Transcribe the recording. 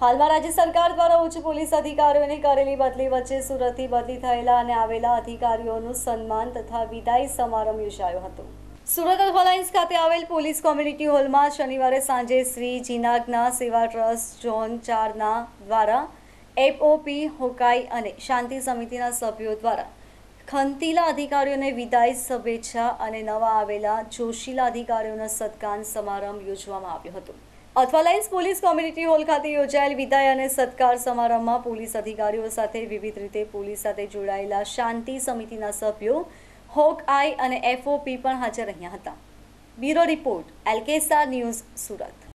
હાલમાં રાજ્ય સરકાર દ્વારા ઉચ્ચ પોલીસ અધિકારીઓની કરેલી બદલી વચ્ચે સુરતથી બદલી થયેલા અને આવેલા અધિકારીઓનું સન્માન તથા વિદાય સમારંભ યોજાયો હતો સુરત અલ્ફાલાઇન્સ ખાતે આવેલ પોલીસ કોમ્યુનિટી હોલમાં શનિવારે સાંજે શ્રી જીનાગના સેવા ટ્રસ્ટ ઝોન ચારના દ્વારા એફઓપી હોકાઈ અને શાંતિ સમિતિના સભ્યો દ્વારા ખંતીલા અધિકારીઓને વિદાય શુભેચ્છા અને નવા આવેલા જોશીલા અધિકારીઓના સત્કાન સમારંભ યોજવામાં આવ્યો હતો અઠવાલાઇન્સ પોલીસ કોમ્યુનિટી હોલ ખાતે યોજાયેલ વિદાય અને સત્કાર સમારંભમાં પોલીસ અધિકારીઓ સાથે વિવિધ રીતે પોલીસ સાથે જોડાયેલા શાંતિ સમિતિના સભ્યો હોક આઈ અને એફઓપી પણ હાજર રહ્યા હતા બ્યુરો રિપોર્ટ એલકેસા ન્યૂઝ સુરત